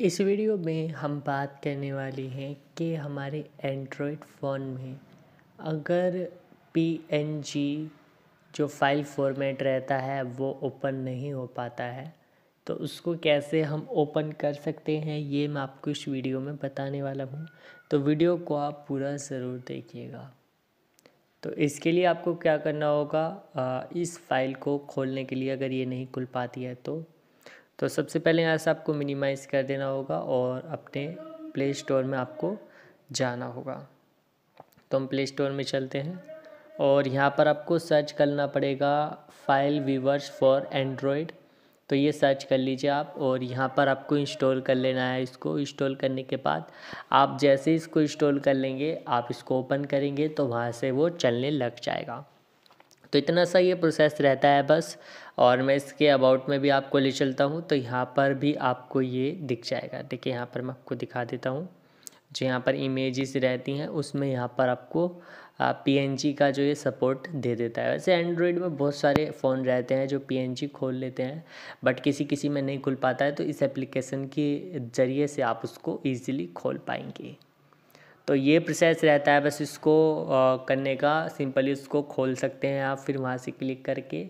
इस वीडियो में हम बात करने वाले हैं कि हमारे एंड्रॉयड फ़ोन में अगर पी जो फाइल फॉर्मेट रहता है वो ओपन नहीं हो पाता है तो उसको कैसे हम ओपन कर सकते हैं ये मैं आपको इस वीडियो में बताने वाला हूँ तो वीडियो को आप पूरा ज़रूर देखिएगा तो इसके लिए आपको क्या करना होगा इस फाइल को खोलने के लिए अगर ये नहीं खुल पाती है तो तो सबसे पहले यहाँ से आपको मिनिमाइज़ कर देना होगा और अपने प्ले स्टोर में आपको जाना होगा तो हम प्ले स्टोर में चलते हैं और यहाँ पर आपको सर्च करना पड़ेगा फाइल वीवर्स फॉर एंड्रॉयड तो ये सर्च कर लीजिए आप और यहाँ पर आपको इंस्टॉल कर लेना है इसको इंस्टॉल करने के बाद आप जैसे इसको इंस्टॉल कर लेंगे आप इसको ओपन करेंगे तो वहाँ से वो चलने लग जाएगा तो इतना सा ये प्रोसेस रहता है बस और मैं इसके अबाउट में भी आपको ले चलता हूँ तो यहाँ पर भी आपको ये दिख जाएगा देखिए यहाँ पर मैं आपको दिखा देता हूँ जो यहाँ पर इमेजेस रहती हैं उसमें यहाँ पर आपको पी का जो ये सपोर्ट दे देता है वैसे एंड्रॉयड में बहुत सारे फ़ोन रहते हैं जो पी खोल लेते हैं बट किसी किसी में नहीं खुल पाता है तो इस एप्लीकेशन के ज़रिए से आप उसको ईज़िली खोल पाएंगे तो ये प्रोसेस रहता है बस इसको करने का सिंपली इसको खोल सकते हैं आप फिर वहाँ से क्लिक करके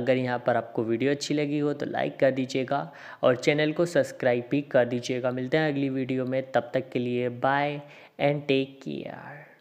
अगर यहाँ पर आपको वीडियो अच्छी लगी हो तो लाइक कर दीजिएगा और चैनल को सब्सक्राइब भी कर दीजिएगा मिलते हैं अगली वीडियो में तब तक के लिए बाय एंड टेक केयर